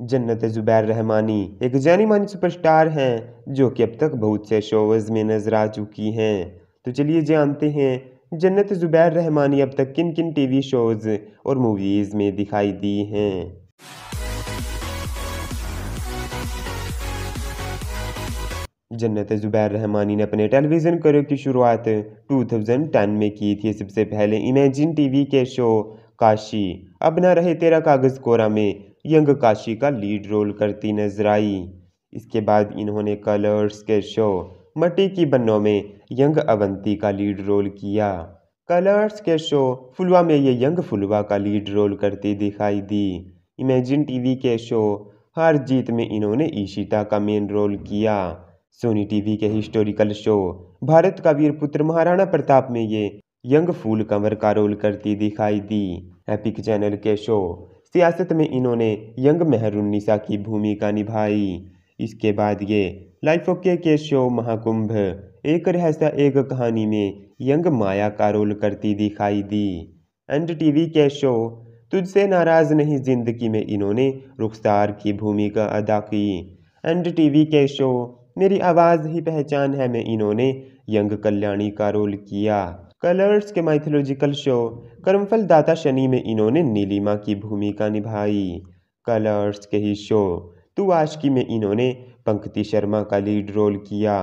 जन्नत ज़ुबैर रहमानी एक जानी मानी सुपरस्टार हैं जो कि अब तक बहुत से शोज़ में नज़र आ चुकी हैं तो चलिए जानते हैं जन्नत ज़ुबैर रहमानी अब तक किन किन टीवी शोज़ और मूवीज़ में दिखाई दी हैं जन्नत ज़ुबैर रहमानी ने अपने टेलीविज़न करियर की शुरुआत 2010 में की थी सबसे पहले इमेजिन टीवी के शो काशी अब ना रहे तेरा कागज़ कोरा में यंग काशी का लीड रोल करती नजर आई इसके बाद इन्होंने कलर्स के शो मट्टी की बन्नों में यंग अवंती का लीड रोल किया कलर्स के शो फुलवा में ये यंग फुलवा का लीड रोल करती दिखाई दी इमेजिन टीवी के शो हार जीत में इन्होंने ईशिता का मेन रोल किया सोनी टीवी के हिस्टोरिकल शो भारत का वीर पुत्र महाराणा प्रताप में ये यंग फूल कंवर का रोल करती दिखाई दी एपिक चैनल के शो सियासत में इन्होंने यंग मेहरुन्निसा की भूमिका निभाई इसके बाद ये लाइफ ओके के शो महाकुंभ एक रहस्य एक कहानी में यंग माया का रोल करती दिखाई दी एंड टीवी के शो तुझसे नाराज नहीं जिंदगी में इन्होंने रुखसार की भूमिका अदा की एंड टीवी के शो मेरी आवाज़ ही पहचान है में इन्होंने यंग कल्याणी का रोल किया कलर्स के माइथोलॉजिकल शो कर्मफल दाता शनि में इन्होंने नीलिमा की भूमिका निभाई कलर्स के ही शो तू आशकी में इन्होंने पंक्ति शर्मा का लीड रोल किया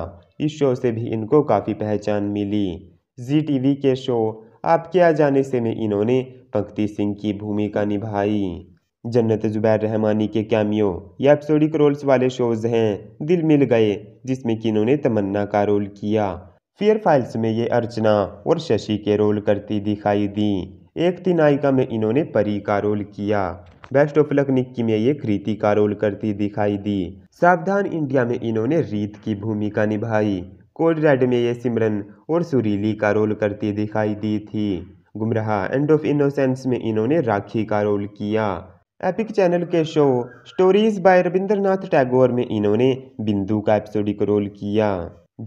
इस शो से भी इनको काफ़ी पहचान मिली जी टीवी के शो आपके आ जाने से में इन्होंने पंक्ति सिंह की भूमिका निभाई जन्नत जुबैर रहमानी के कैमियो या एपिसोडिक रोल्स वाले शोज़ हैं दिल मिल गए जिसमें कि इन्होंने तमन्ना का रोल किया फेयर फाइल्स में ये अर्चना और शशि के रोल करती दिखाई दी एक थी नायिका में इन्होंने परी का रोल किया बेस्ट ऑफ लक निक्की में ये कृति का रोल करती दिखाई दी सावधान इंडिया में इन्होंने रीत की भूमिका निभाई कोल्ड रेड में ये सिमरन और सुरीली का रोल करती दिखाई दी थी गुमराह एंड ऑफ इनोसेंस में इन्होंने राखी का रोल किया एपिक चैनल के show stories by Rabindranath Tagore में इन्होंने बिंदु का एपिसोडिक रोल किया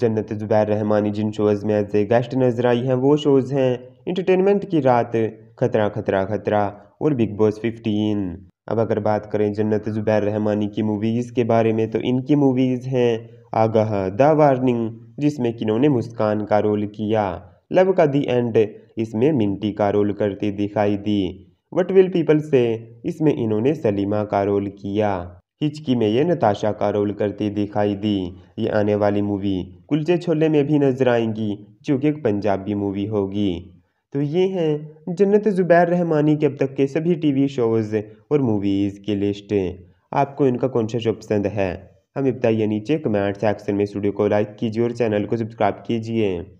जन्नत ज़ुबैर रहमानी जिन शोज़ में एज ए गेस्ट नजर आई हैं वो शोज़ हैं इंटरटेनमेंट की रात खतरा खतरा खतरा और बिग बॉस फिफ्टीन अब अगर बात करें जन्नत ज़ुबैर रहमानी की मूवीज़ के बारे में तो इनकी मूवीज़ हैं आगाह द वार्निंग जिसमें कि इन्होंने मुस्कान का रोल किया लव का दी एंड इसमें मिंटी का रोल करती दिखाई दी वट विल पीपल से इसमें इन्होंने सलीमा का रोल किया हिचकी में ये नताशा का रोल करती दिखाई दी ये आने वाली मूवी कुलचे छोले में भी नजर आएंगी जो कि एक पंजाबी मूवी होगी तो ये हैं जन्नत ज़ुबैर रहमानी के अब तक के सभी टीवी शोज़ और मूवीज़ की लिस्ट आपको इनका कौन सा शो पसंद है हमें बताइए नीचे कमेंट सेक्शन में स्टूडियो को लाइक कीजिए और चैनल को सब्सक्राइब कीजिए